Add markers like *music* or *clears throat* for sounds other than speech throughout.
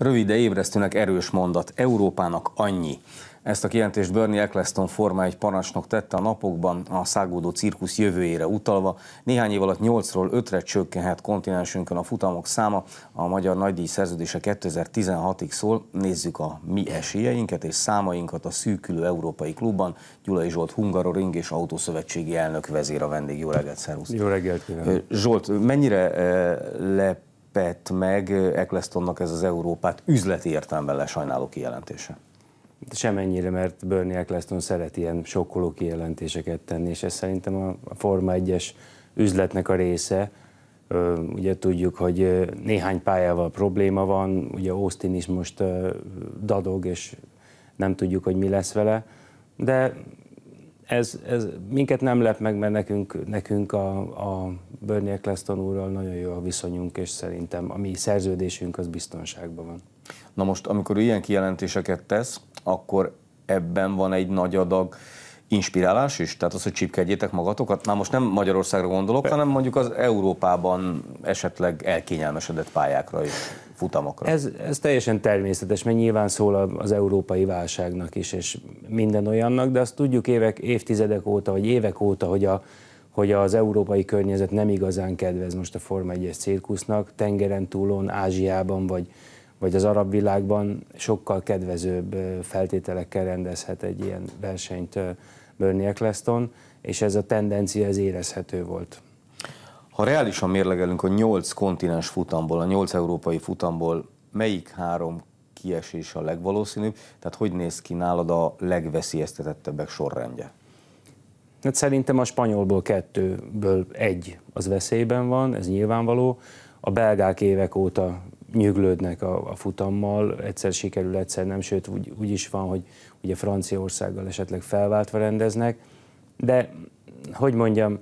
Rövid, de ébresztőnek erős mondat. Európának annyi. Ezt a kijelentést Bernie Eccleston forma egy parancsnok tette a napokban, a szágódó cirkusz jövőjére utalva. Néhány év alatt 8-ról 5-re csökkenhet kontinensünkön a futamok száma. A magyar nagydíj szerződése 2016-ig szól. Nézzük a mi esélyeinket és számainkat a szűkülő európai klubban. Gyulai Zsolt Hungaroring és Autószövetségi elnök vezér a vendég. Jó reggelt, szervusz! Jó reggelt, kívánok! Zsolt, mennyire eh, lep lepett meg Ecclestonnak ez az Európát üzleti értelemben lesajnáló kijelentése? Semennyire, mert Bernie Eccleston szeret ilyen sokkoló kijelentéseket tenni, és ez szerintem a Forma 1-es üzletnek a része. Ugye tudjuk, hogy néhány pályával probléma van, ugye Austin is most dadog, és nem tudjuk, hogy mi lesz vele, de ez, ez minket nem lep meg, mert nekünk, nekünk a, a Bernie Eccleston úrral nagyon jó a viszonyunk, és szerintem a mi szerződésünk az biztonságban van. Na most, amikor ilyen kijelentéseket tesz, akkor ebben van egy nagy adag inspirálás is? Tehát az, hogy csipkedjétek magatokat? Már most nem Magyarországra gondolok, hanem mondjuk az Európában esetleg elkényelmesedett pályákra is. futamokra. Ez, ez teljesen természetes, mert nyilván szól az európai válságnak is, és minden olyannak, de azt tudjuk évek, évtizedek óta, vagy évek óta, hogy a, hogy az európai környezet nem igazán kedvez most a Forma 1-es cirkusznak, tengeren túlon, Ázsiában, vagy, vagy az arab világban sokkal kedvezőbb feltételekkel rendezhet egy ilyen versenyt Bernie Eccleston, és ez a tendencia ez érezhető volt. Ha reálisan mérlegelünk a nyolc kontinens futamból, a nyolc európai futamból, melyik három kiesés a legvalószínűbb? Tehát hogy néz ki nálad a legveszélyeztetettebbek sorrendje? Hát szerintem a spanyolból kettőből egy az veszélyben van, ez nyilvánvaló. A belgák évek óta nyüglődnek a, a futammal, egyszer sikerül, egyszer nem, sőt úgy, úgy is van, hogy ugye Franciaországgal esetleg felváltva rendeznek, de hogy mondjam,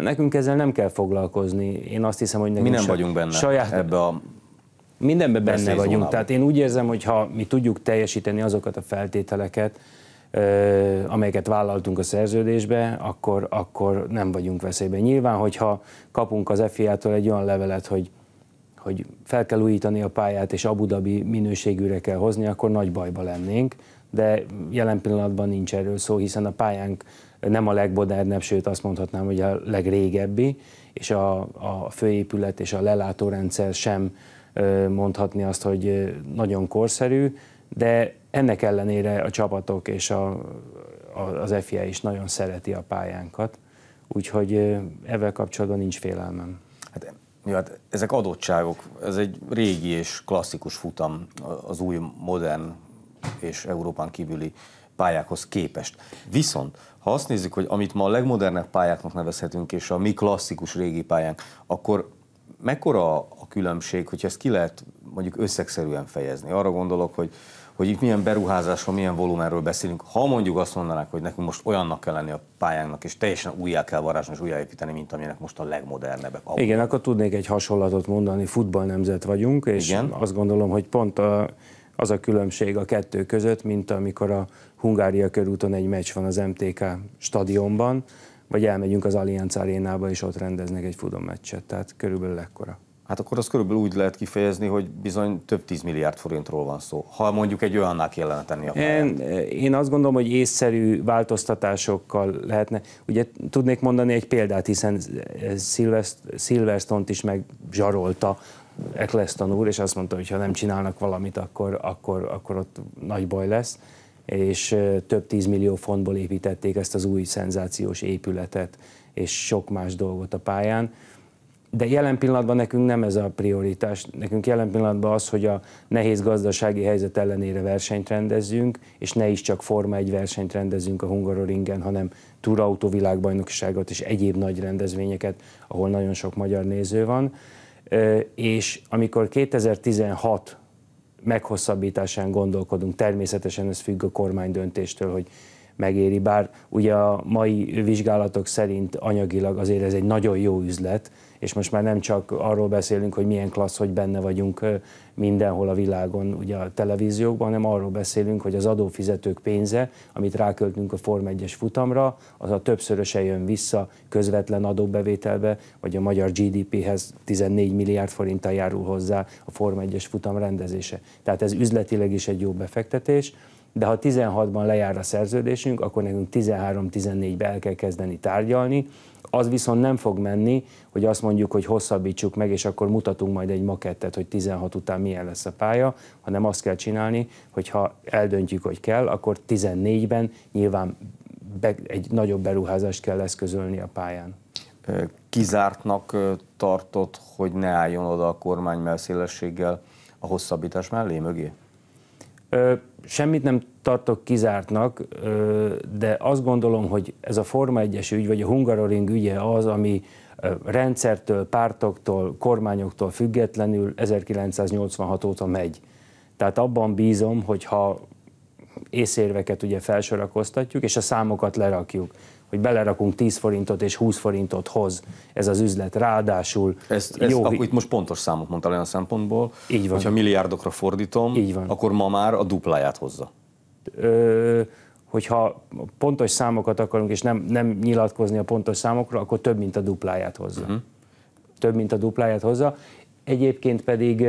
nekünk ezzel nem kell foglalkozni. Én azt hiszem, hogy nekünk Mi nem sa- vagyunk benne saját, ebbe a Mindenben benne vagyunk. Zónában. Tehát én úgy érzem, hogy ha mi tudjuk teljesíteni azokat a feltételeket, amelyeket vállaltunk a szerződésbe, akkor, akkor nem vagyunk veszélyben. Nyilván, hogyha kapunk az FIA-tól egy olyan levelet, hogy hogy fel kell újítani a pályát, és Abu Dhabi minőségűre kell hozni, akkor nagy bajba lennénk, de jelen pillanatban nincs erről szó, hiszen a pályánk nem a legmodernebb, sőt azt mondhatnám, hogy a legrégebbi, és a, a főépület és a lelátórendszer sem mondhatni azt, hogy nagyon korszerű, de ennek ellenére a csapatok és a, a, az FIA is nagyon szereti a pályánkat, úgyhogy ezzel kapcsolatban nincs félelmem. Jó, hát ezek adottságok, ez egy régi és klasszikus futam az új, modern és Európán kívüli pályákhoz képest. Viszont, ha azt nézzük, hogy amit ma a legmodernebb pályáknak nevezhetünk, és a mi klasszikus régi pályánk, akkor mekkora a különbség, hogyha ezt ki lehet mondjuk összegszerűen fejezni? Arra gondolok, hogy hogy itt milyen beruházásról, milyen volumenről beszélünk. Ha mondjuk azt mondanák, hogy nekünk most olyannak kell lenni a pályánknak, és teljesen újjá kell varázsolni, és újjáépíteni, mint aminek most a legmodernebbek. Ahol. Igen, akkor tudnék egy hasonlatot mondani, futball nemzet vagyunk, és Igen. azt gondolom, hogy pont a, az a különbség a kettő között, mint amikor a Hungária körúton egy meccs van az MTK stadionban, vagy elmegyünk az Allianz arénába, és ott rendeznek egy fudomeccset, tehát körülbelül ekkora. Hát akkor az körülbelül úgy lehet kifejezni, hogy bizony több tíz milliárd forintról van szó, ha mondjuk egy olyanná kellene tenni a Én, én azt gondolom, hogy észszerű változtatásokkal lehetne. Ugye tudnék mondani egy példát, hiszen Silverstone-t is megzsarolta Eccleston úr, és azt mondta, hogy ha nem csinálnak valamit, akkor, akkor, akkor ott nagy baj lesz és több tíz millió fontból építették ezt az új szenzációs épületet, és sok más dolgot a pályán de jelen pillanatban nekünk nem ez a prioritás. Nekünk jelen pillanatban az, hogy a nehéz gazdasági helyzet ellenére versenyt rendezzünk, és ne is csak Forma egy versenyt rendezzünk a Hungaroringen, hanem túrautó világbajnokságot és egyéb nagy rendezvényeket, ahol nagyon sok magyar néző van. És amikor 2016 meghosszabbításán gondolkodunk, természetesen ez függ a kormány döntéstől, hogy megéri, bár ugye a mai vizsgálatok szerint anyagilag azért ez egy nagyon jó üzlet, és most már nem csak arról beszélünk, hogy milyen klassz, hogy benne vagyunk mindenhol a világon, ugye a televíziókban, hanem arról beszélünk, hogy az adófizetők pénze, amit ráköltünk a Form 1-es futamra, az a többszöröse jön vissza közvetlen adóbevételbe, vagy a magyar GDP-hez 14 milliárd forinttal járul hozzá a Form 1-es futam rendezése. Tehát ez üzletileg is egy jó befektetés, de ha 16-ban lejár a szerződésünk, akkor nekünk 13-14-ben el kell kezdeni tárgyalni, az viszont nem fog menni, hogy azt mondjuk, hogy hosszabbítsuk meg, és akkor mutatunk majd egy makettet, hogy 16 után milyen lesz a pálya, hanem azt kell csinálni, hogy ha eldöntjük, hogy kell, akkor 14-ben nyilván be, egy nagyobb beruházást kell eszközölni a pályán. Kizártnak tartott, hogy ne álljon oda a kormány melszélességgel a hosszabbítás mellé mögé? Semmit nem tartok kizártnak, de azt gondolom, hogy ez a Forma 1 ügy, vagy a Hungaroring ügye az, ami rendszertől, pártoktól, kormányoktól függetlenül 1986 óta megy. Tehát abban bízom, hogy ha észérveket ugye felsorakoztatjuk, és a számokat lerakjuk, hogy belerakunk 10 forintot és 20 forintot hoz ez az üzlet. Ráadásul ezt, ezt jó... Akkor itt most pontos számot mondtál olyan szempontból, Így van. hogyha milliárdokra fordítom, Így van. akkor ma már a dupláját hozza. Ö, hogyha pontos számokat akarunk, és nem, nem nyilatkozni a pontos számokra, akkor több, mint a dupláját hozza. Uh-huh. Több, mint a dupláját hozza. Egyébként pedig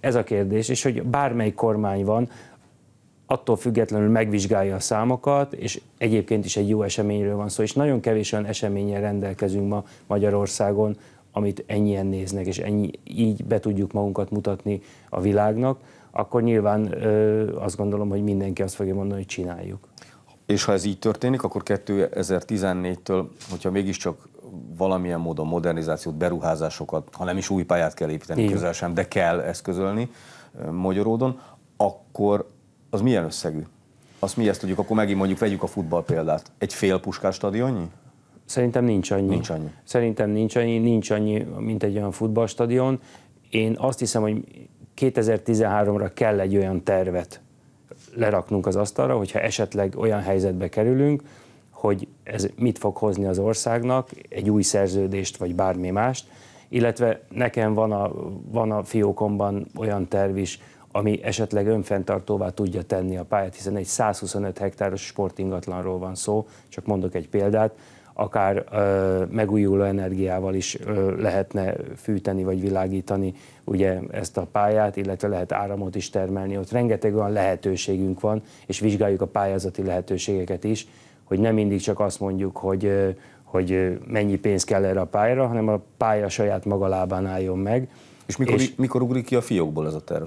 ez a kérdés, és hogy bármely kormány van, attól függetlenül megvizsgálja a számokat, és egyébként is egy jó eseményről van szó, és nagyon kevés olyan eseményen rendelkezünk ma Magyarországon, amit ennyien néznek, és ennyi, így be tudjuk magunkat mutatni a világnak, akkor nyilván ö, azt gondolom, hogy mindenki azt fogja mondani, hogy csináljuk. És ha ez így történik, akkor 2014-től, hogyha mégiscsak valamilyen módon modernizációt, beruházásokat, ha nem is új pályát kell építeni, közel sem, de kell eszközölni Magyaródon, akkor az milyen összegű? Azt mi ezt tudjuk, akkor megint mondjuk vegyük a futball példát. Egy fél puskás stadionnyi? Szerintem nincs annyi. Nincs annyi. Szerintem nincs annyi, nincs annyi, mint egy olyan futballstadion. Én azt hiszem, hogy 2013-ra kell egy olyan tervet leraknunk az asztalra, hogyha esetleg olyan helyzetbe kerülünk, hogy ez mit fog hozni az országnak, egy új szerződést vagy bármi mást, illetve nekem van a, van a fiókomban olyan terv is, ami esetleg önfenntartóvá tudja tenni a pályát, hiszen egy 125 hektáros sportingatlanról van szó, csak mondok egy példát, akár ö, megújuló energiával is ö, lehetne fűteni vagy világítani ugye ezt a pályát, illetve lehet áramot is termelni. Ott rengeteg olyan lehetőségünk van, és vizsgáljuk a pályázati lehetőségeket is, hogy nem mindig csak azt mondjuk, hogy ö, hogy mennyi pénz kell erre a pályára, hanem a pálya saját maga lábán álljon meg. És mikor, és, mikor ugrik ki a fiókból ez a terv?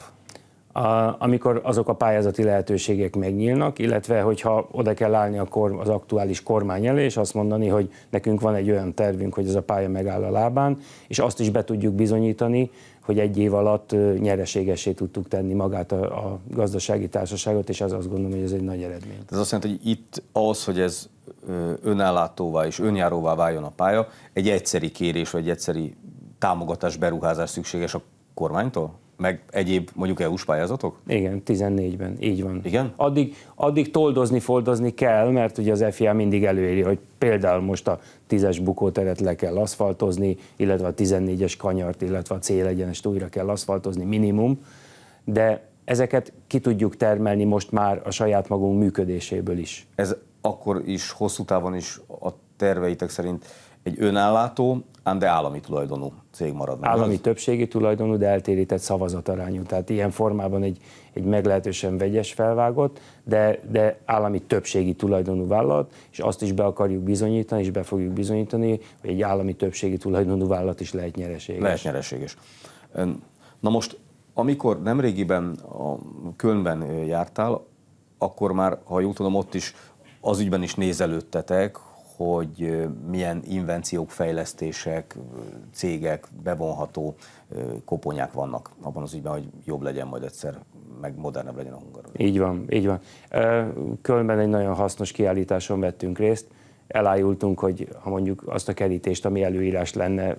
a, amikor azok a pályázati lehetőségek megnyílnak, illetve hogyha oda kell állni akkor az aktuális kormány elé, és azt mondani, hogy nekünk van egy olyan tervünk, hogy ez a pálya megáll a lábán, és azt is be tudjuk bizonyítani, hogy egy év alatt nyereségesé tudtuk tenni magát a, a gazdasági társaságot, és az azt gondolom, hogy ez egy nagy eredmény. Ez azt jelenti, hogy itt ahhoz, hogy ez önállátóvá és önjáróvá váljon a pálya, egy egyszeri kérés, vagy egy egyszeri támogatás, beruházás szükséges a kormánytól? meg egyéb mondjuk EU-s pályázatok? Igen, 14-ben, így van. Igen? Addig, addig toldozni, foldozni kell, mert ugye az FIA mindig előéri, hogy például most a 10-es bukóteret le kell aszfaltozni, illetve a 14-es kanyart, illetve a célegyenest újra kell aszfaltozni minimum, de ezeket ki tudjuk termelni most már a saját magunk működéséből is. Ez akkor is hosszú távon is a terveitek szerint egy önállátó, ám de állami tulajdonú cég marad meg. Állami az? többségi tulajdonú, de eltérített szavazatarányú. Tehát ilyen formában egy, egy meglehetősen vegyes felvágott, de, de állami többségi tulajdonú vállalat, és azt is be akarjuk bizonyítani, és be fogjuk bizonyítani, hogy egy állami többségi tulajdonú vállalat is lehet nyereséges. Lehet nyereséges. Na most, amikor nemrégiben a Kölnben jártál, akkor már, ha jól tudom, ott is az ügyben is nézelődtetek, hogy milyen invenciók, fejlesztések, cégek, bevonható koponyák vannak abban az ügyben, hogy jobb legyen majd egyszer, meg modernebb legyen a hungarozás. Így van, így van. Kölnben egy nagyon hasznos kiállításon vettünk részt, elájultunk, hogy ha mondjuk azt a kerítést, ami előírás lenne,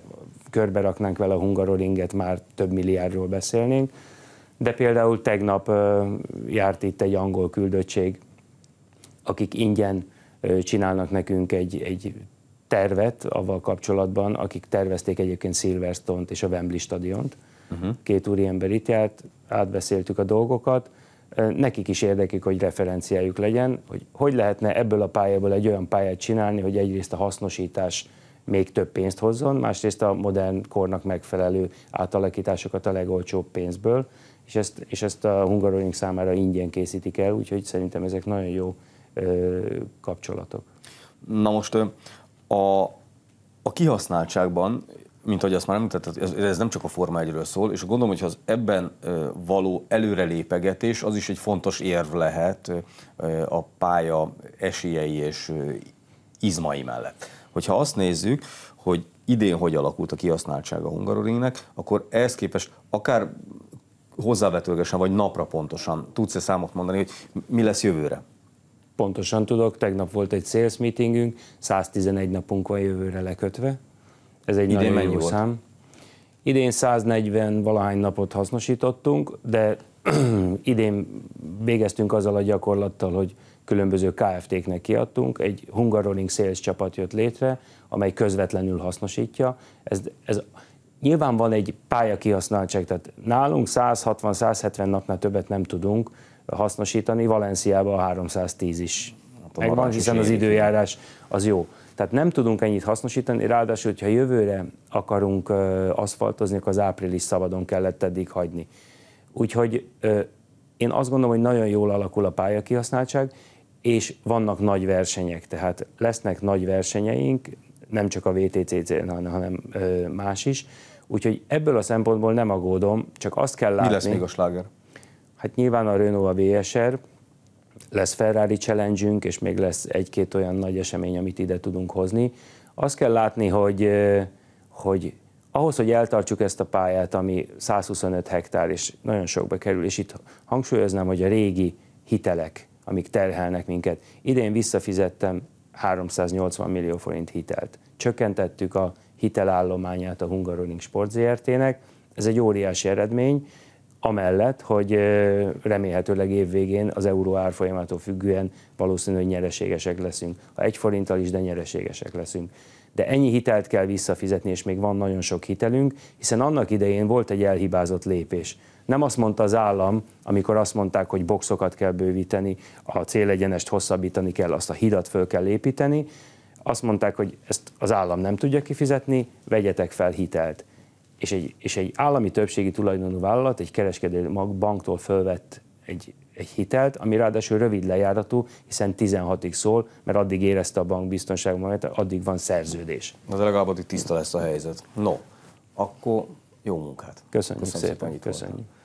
körbe raknánk vele a hungaroringet, már több milliárdról beszélnénk. De például tegnap járt itt egy angol küldöttség, akik ingyen csinálnak nekünk egy, egy tervet avval kapcsolatban, akik tervezték egyébként Silverstone-t és a Wembley stadiont. Uh-huh. Két úriember itt járt, átbeszéltük a dolgokat, nekik is érdekük, hogy referenciájuk legyen, hogy hogy lehetne ebből a pályából egy olyan pályát csinálni, hogy egyrészt a hasznosítás még több pénzt hozzon, másrészt a modern kornak megfelelő átalakításokat a legolcsóbb pénzből, és ezt, és ezt a Hungaroring számára ingyen készítik el, úgyhogy szerintem ezek nagyon jó kapcsolatok. Na most a, a kihasználtságban, mint ahogy azt már említetted, ez, ez nem csak a Forma 1 szól, és gondolom, hogy az ebben való előrelépegetés, az is egy fontos érv lehet a pálya esélyei és izmai mellett. Hogyha azt nézzük, hogy idén hogy alakult a kihasználtsága a Hungaroringnek, akkor ehhez képest akár hozzávetőlegesen vagy napra pontosan tudsz-e számot mondani, hogy mi lesz jövőre? Pontosan tudok, tegnap volt egy sales meetingünk, 111 napunk van jövőre lekötve. Ez egy Idén nagyon jó volt? szám. Idén 140 valahány napot hasznosítottunk, de *clears throat* idén végeztünk azzal a gyakorlattal, hogy különböző KFT-knek kiadtunk, egy Hungaroring Sales csapat jött létre, amely közvetlenül hasznosítja. Ez, ez, nyilván van egy pályakihasználtság, tehát nálunk 160-170 napnál többet nem tudunk, hasznosítani, Valenciában a 310 is megvan, hiszen az időjárás az jó. Tehát nem tudunk ennyit hasznosítani, ráadásul, hogyha jövőre akarunk aszfaltozni, akkor az április szabadon kellett eddig hagyni. Úgyhogy én azt gondolom, hogy nagyon jól alakul a pályakihasználtság, és vannak nagy versenyek, tehát lesznek nagy versenyeink, nem csak a VTCC-n, hanem más is. Úgyhogy ebből a szempontból nem aggódom, csak azt kell látni... Mi lesz még a sláger? Hát nyilván a Renault a VSR, lesz Ferrari challenge és még lesz egy-két olyan nagy esemény, amit ide tudunk hozni. Azt kell látni, hogy, hogy ahhoz, hogy eltartsuk ezt a pályát, ami 125 hektár, és nagyon sokba kerül, és itt hangsúlyoznám, hogy a régi hitelek, amik terhelnek minket. Idén visszafizettem 380 millió forint hitelt. Csökkentettük a hitelállományát a Hungaroring Sport ZRT-nek, ez egy óriási eredmény, amellett, hogy remélhetőleg évvégén az euró árfolyamától függően valószínűleg nyereségesek leszünk. Ha egy forinttal is, de nyereségesek leszünk. De ennyi hitelt kell visszafizetni, és még van nagyon sok hitelünk, hiszen annak idején volt egy elhibázott lépés. Nem azt mondta az állam, amikor azt mondták, hogy boxokat kell bővíteni, a célegyenest hosszabbítani kell, azt a hidat föl kell építeni, azt mondták, hogy ezt az állam nem tudja kifizetni, vegyetek fel hitelt és egy, és egy állami többségi tulajdonú vállalat egy kereskedő banktól fölvett egy, egy hitelt, ami ráadásul rövid lejáratú, hiszen 16-ig szól, mert addig érezte a bank biztonságban, mert addig van szerződés. Na de legalább addig tiszta lesz a helyzet. No, akkor jó munkát. Köszönjük, Köszönjük szépen, szépen köszönjük. Voltam.